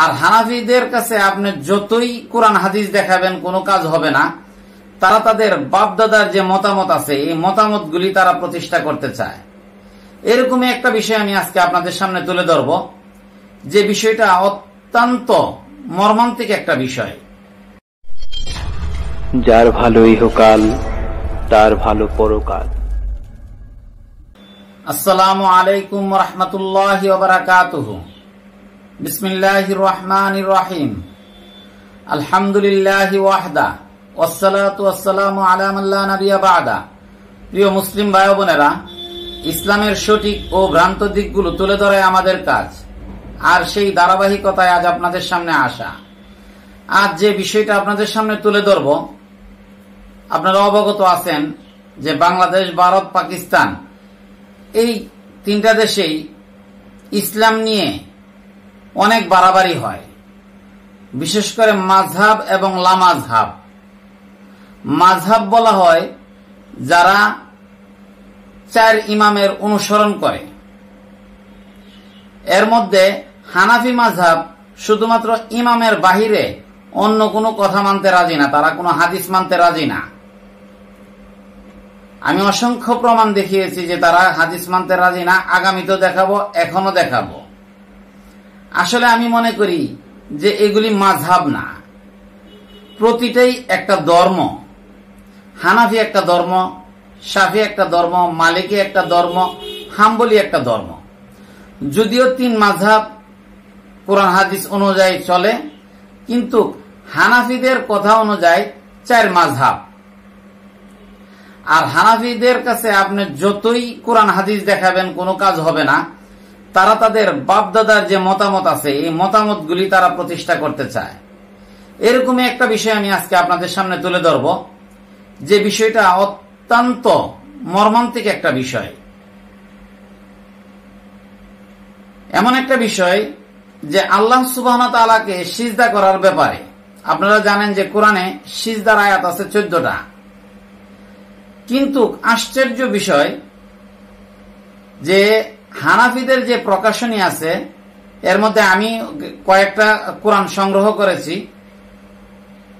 আর হানাফিদের কাছে আপনি যতই কোরআন হাদিস দেখাবেন কোনো কাজ হবে না তারা তাদের বাপদাদার যে মতামত আছে এই মতামতগুলি তারা প্রতিষ্ঠা করতে চায় এরকমই একটা বিষয় আমি আজকে আপনাদের সামনে তুলে ধরব যে বিষয়টা অত্যন্ত মর্মান্তিক একটা বিষয় যার ভালো ইহকাল তার ভালো পরকাল আসসালামু আলাইকুম রহমতুল্লাহ বারাকাতুহু বিসমিল্লাহ রহমান রহিম আলহামদুলিল্লাহ ওয়াহদা ওসালাত ওসালাম আলামাল্লা নাবিয়া বাদা প্রিয় মুসলিম ভাই বোনেরা ইসলামের সঠিক ও ভ্রান্ত দিকগুলো তুলে ধরাই আমাদের কাজ আর সেই ধারাবাহিকতায় আজ আপনাদের সামনে আসা আজ যে বিষয়টা আপনাদের সামনে তুলে ধরব আপনারা অবগত আছেন যে বাংলাদেশ ভারত পাকিস্তান এই তিনটা দেশেই ইসলাম নিয়ে অনেক বাড়াবাড়ি হয় বিশেষ করে মাঝহাব এবং লামাজহাব মাঝহাব বলা হয় যারা চার ইমামের অনুসরণ করে এর মধ্যে হানাফি মাঝহাব শুধুমাত্র ইমামের বাহিরে অন্য কোনো কথা মানতে রাজি না তারা কোনো হাদিস মানতে রাজি না আমি অসংখ্য প্রমাণ দেখিয়েছি যে তারা হাদিস মানতে রাজি না আগামীতে দেখাবো এখনো দেখাবো আসলে আমি মনে করি যে এগুলি মাঝহাব না প্রতিটাই একটা ধর্ম হানাফি একটা ধর্ম সাফি একটা ধর্ম মালিকী একটা ধর্ম হাম্বলি একটা ধর্ম যদিও তিন মাঝহাব কোরআন হাদিস অনুযায়ী চলে কিন্তু হানাফিদের কথা অনুযায়ী চার মাঝহাব আর হানাফিদের কাছে আপনি যতই কোরআন হাদিস দেখাবেন কোনো কাজ হবে না তারা তাদের বাপদাদার যে মতামত আছে এই মতামতগুলি তারা প্রতিষ্ঠা করতে চায় এরকম একটা বিষয় আমি আজকে আপনাদের সামনে তুলে ধরব যে বিষয়টা অত্যন্ত মর্মান্তিক একটা বিষয় এমন একটা বিষয় যে আল্লাহ সুবাহ তালাকে সিজদা করার ব্যাপারে আপনারা জানেন যে কোরআনে সিজদার আয়াত আছে চোদ্দটা কিন্তু আশ্চর্য বিষয় যে হানাফিদের যে প্রকাশনী আছে এর মধ্যে আমি কয়েকটা কোরআন সংগ্রহ করেছি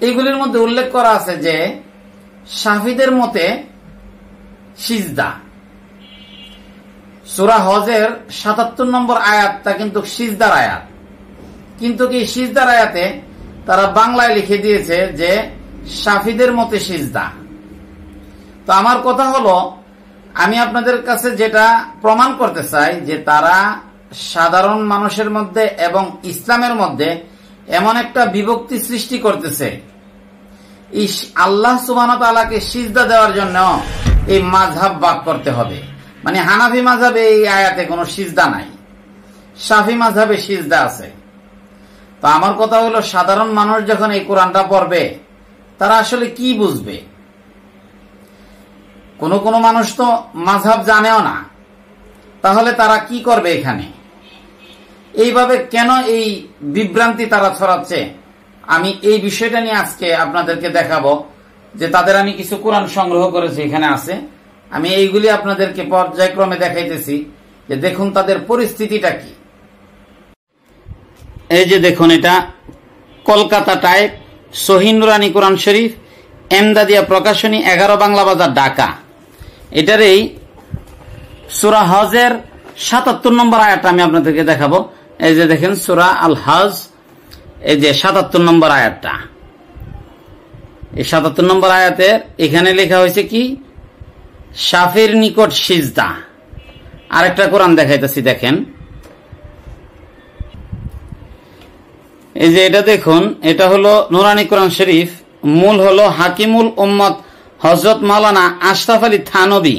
এইগুলির মধ্যে উল্লেখ করা আছে যে সাফিদের মতে সিজদা সুরা হজের সাতাত্তর নম্বর আয়াতটা কিন্তু সিজদার আয়াত কিন্তু কি সিজদার আয়াতে তারা বাংলায় লিখে দিয়েছে যে সাফিদের মতে সিজদা তো আমার কথা হলো আমি আপনাদের কাছে যেটা প্রমাণ করতে চাই যে তারা সাধারণ মানুষের মধ্যে এবং ইসলামের মধ্যে এমন একটা বিভক্তি সৃষ্টি করতেছে ইস আল্লাহ সুবাহকে সিজদা দেওয়ার জন্য এই মাঝহাব বাক করতে হবে মানে হানাফি মাঝাবে এই আয়াতে কোনো সিজদা নাই সাফি মাঝাবে সিজদা আছে তো আমার কথা হলো সাধারণ মানুষ যখন এই কোরআনটা পড়বে তারা আসলে কি বুঝবে কোনো কোনো মানুষ তো মাঝাব জানেও না তাহলে তারা কি করবে এখানে এইভাবে কেন এই বিভ্রান্তি তারা ছড়াচ্ছে আমি এই বিষয়টা নিয়ে আজকে আপনাদেরকে দেখাবো যে তাদের আমি কিছু কোরআন সংগ্রহ করেছি এখানে আছে আমি এইগুলি আপনাদেরকে পর্যায়ক্রমে দেখাইতেছি যে দেখুন তাদের পরিস্থিতিটা কি এই যে দেখুন এটা কলকাতা টাইপ রানী কোরআন শরীফ এমদাদিয়া প্রকাশনী এগারো বাংলা বাজার ঢাকা এটার এই সুরা হজের সাতাত্তর নম্বর আয়াত আমি আপনাদেরকে দেখাবো এই যে দেখেন সুরা আল হজ এই যে সাতাত্তর নম্বর আয়াতটা এই সাতাত্তর নম্বর আয়াতের এখানে লেখা হয়েছে কি সাফের নিকট সিজদা আরেকটা কোরআন দেখাইতেছি দেখেন এই যে এটা দেখুন এটা হলো নুরানি কোরআন শরীফ মূল হলো হাকিমুল উম্মত হজরত মাওলানা আশরাফ আলী থানবি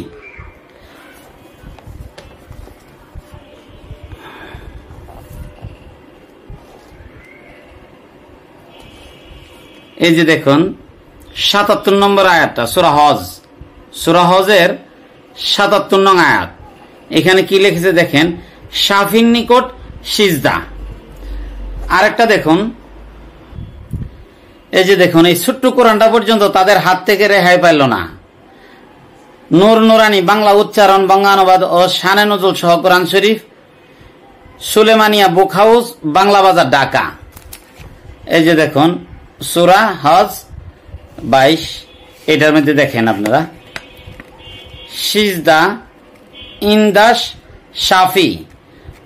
এই যে দেখুন সাতাত্তর নম্বর আয়াতটা সুরা হজ সুরা হজের সাতাত্তর নং আয়াত এখানে কি লিখেছে দেখেন সাফিন নিকট সিজদা আরেকটা দেখুন এই যে দেখুন এই ছোট্ট কোরআনটা পর্যন্ত তাদের হাত থেকে রেহাই পাইল না নূর নুরানি বাংলা উচ্চারণ বাঙ্গানুবাদ ও শানে নজুল সহ কোরআন শরীফ সুলেমানিয়া বুক হাউস বাংলা বাজার ঢাকা এই যে দেখুন সুরা হজ বাইশ এটার মধ্যে দেখেন আপনারা সিজদা ইন্দাস সাফি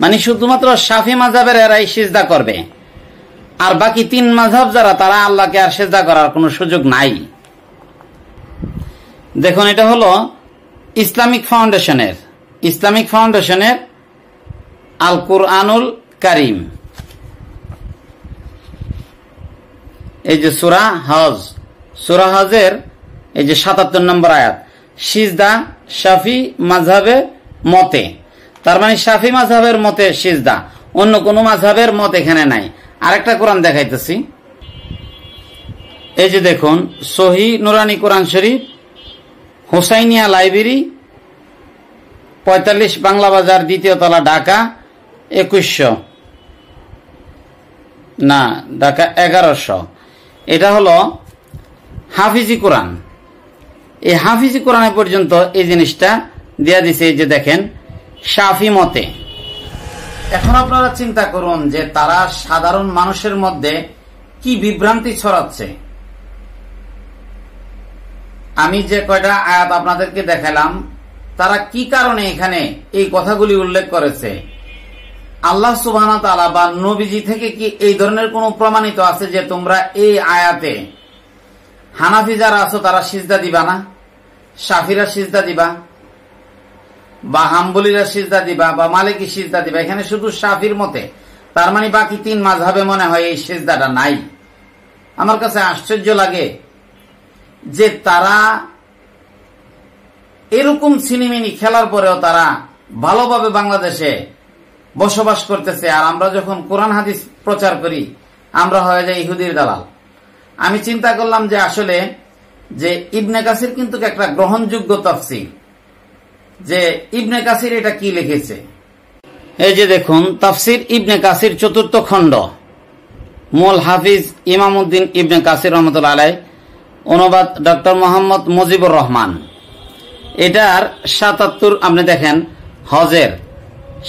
মানে শুধুমাত্র সাফি মাজাবের এরাই সিজদা করবে আর বাকি তিন মাঝাব যারা তারা আল্লাহকে আর সেজা করার কোনো সুযোগ নাই দেখুন এটা হলো ইসলামিক ফাউন্ডেশনের ইসলামিক ফাউন্ডেশনের আল কুরআনুল কারিম এই যে সুরা হজ সুরা হজের এই যে সাতাত্তর নম্বর আয়াত সিজদা শাফি মাঝাবের মতে তার মানে শাফি মাঝাবের মতে সিজদা অন্য কোনো মাঝাবের মত এখানে নাই আরেকটা কোরআন দেখাইতেছি এই যে দেখুন সহি নুরানি কোরআন শরীফ হোসাইনিয়া লাইব্রেরি পঁয়তাল্লিশ বাংলা বাজার দ্বিতীয় তলা ঢাকা একুশশো না ঢাকা এগারোশো এটা হলো হাফিজি কোরআন এই হাফিজি কোরআনে পর্যন্ত এই জিনিসটা দেয়া দিছে এই যে দেখেন শাফি মতে এখন আপনারা চিন্তা করুন যে তারা সাধারণ মানুষের মধ্যে কি বিভ্রান্তি ছড়াচ্ছে আমি যে কয়টা আয়াত আপনাদেরকে দেখালাম তারা কি কারণে এখানে এই কথাগুলি উল্লেখ করেছে আল্লাহ সুবাহ তালা বা নবীজি থেকে কি এই ধরনের কোন প্রমাণিত আছে যে তোমরা এই আয়াতে হানাফি যারা আছো তারা সিজদা দিবা না সাফিরা সিজদা দিবা বা হাম্বুলিরা সিজদা দিবা বা মালিকি সিজদা দিবা এখানে শুধু সাফির মতে তার মানে বাকি তিন মাস হবে মনে হয় এই সিজদাটা নাই আমার কাছে আশ্চর্য লাগে যে তারা এরকম সিনেমিনি খেলার পরেও তারা ভালোভাবে বাংলাদেশে বসবাস করতেছে আর আমরা যখন কোরআন হাদিস প্রচার করি আমরা হয়ে যাই ইহুদির দালাল আমি চিন্তা করলাম যে আসলে যে ইবনে কাসির কিন্তু একটা গ্রহণযোগ্য তফসিল যে ইবনে কাসির এটা কি লিখেছে এই যে দেখুন তাফসির ইবনে কাসির চতুর্থ খণ্ড মূল হাফিজ উদ্দিন ইবনে কাসির রহমতুল্লা আলাই অনুবাদ ডক্টর মোহাম্মদ মুজিবুর রহমান এটার সাতাত্তর আপনি দেখেন হজের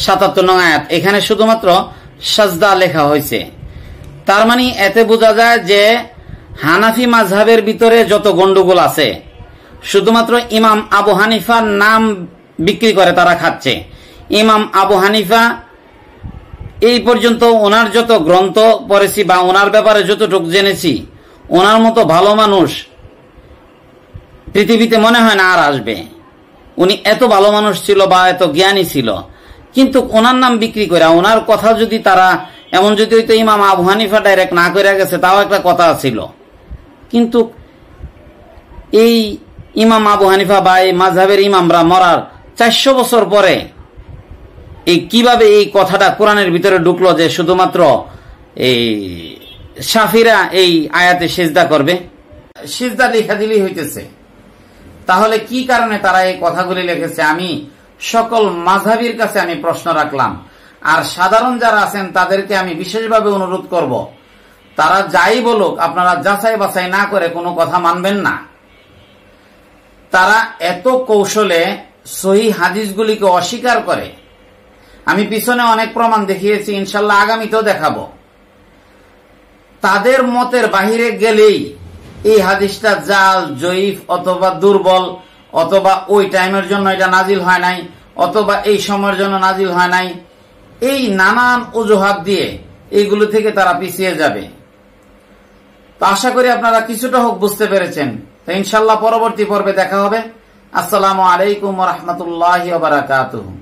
সাতাত্তর নং আয়াত এখানে শুধুমাত্র সাজদা লেখা হয়েছে তার মানে এতে বোঝা যায় যে হানাফি মাঝহের ভিতরে যত গন্ডগোল আছে শুধুমাত্র ইমাম আবু হানিফার নাম বিক্রি করে তারা খাচ্ছে ইমাম আবু হানিফা এই পর্যন্ত ওনার যত গ্রন্থ পড়েছি বা ওনার ব্যাপারে যতটুক জেনেছি ওনার মতো ভালো মানুষ পৃথিবীতে মনে হয় না আর আসবে উনি এত ভালো মানুষ ছিল বা এত জ্ঞানী ছিল কিন্তু ওনার নাম বিক্রি করে ওনার কথা যদি তারা এমন যদি হয়তো ইমাম আবু হানিফা ডাইরেক্ট না করে গেছে তাও একটা কথা ছিল কিন্তু এই ইমাম আবু হানিফা বা এই মাঝহের ইমামরা মরার চারশো বছর পরে এই কিভাবে এই কথাটা কোরআনের ভিতরে ঢুকলো যে শুধুমাত্র এই সাফিরা এই আয়াতে সেজদা করবে সেজদা লেখা দিলেই হইতেছে তাহলে কি কারণে তারা এই কথাগুলি লিখেছে আমি সকল মাঝাবির কাছে আমি প্রশ্ন রাখলাম আর সাধারণ যারা আছেন তাদেরকে আমি বিশেষভাবে অনুরোধ করব তারা যাই বলুক আপনারা যাচাই বাছাই না করে কোনো কথা মানবেন না তারা এত কৌশলে সহি হাদিসগুলিকে অস্বীকার করে আমি পিছনে অনেক প্রমাণ দেখিয়েছি ইনশাল্লাহ আগামীতেও দেখাব তাদের মতের বাহিরে গেলেই এই হাদিসটা জাল জয়ীফ অথবা দুর্বল অথবা ওই টাইমের জন্য এটা নাজিল হয় নাই অথবা এই সময়ের জন্য নাজিল হয় নাই এই নানান অজুহাত দিয়ে এইগুলো থেকে তারা পিছিয়ে যাবে তো আশা করি আপনারা কিছুটা হোক বুঝতে পেরেছেন তো ইনশাল্লাহ পরবর্তী পর্বে দেখা হবে আসসালামু আলাইকুম রহমতুল্লাহ বারাকাতুহ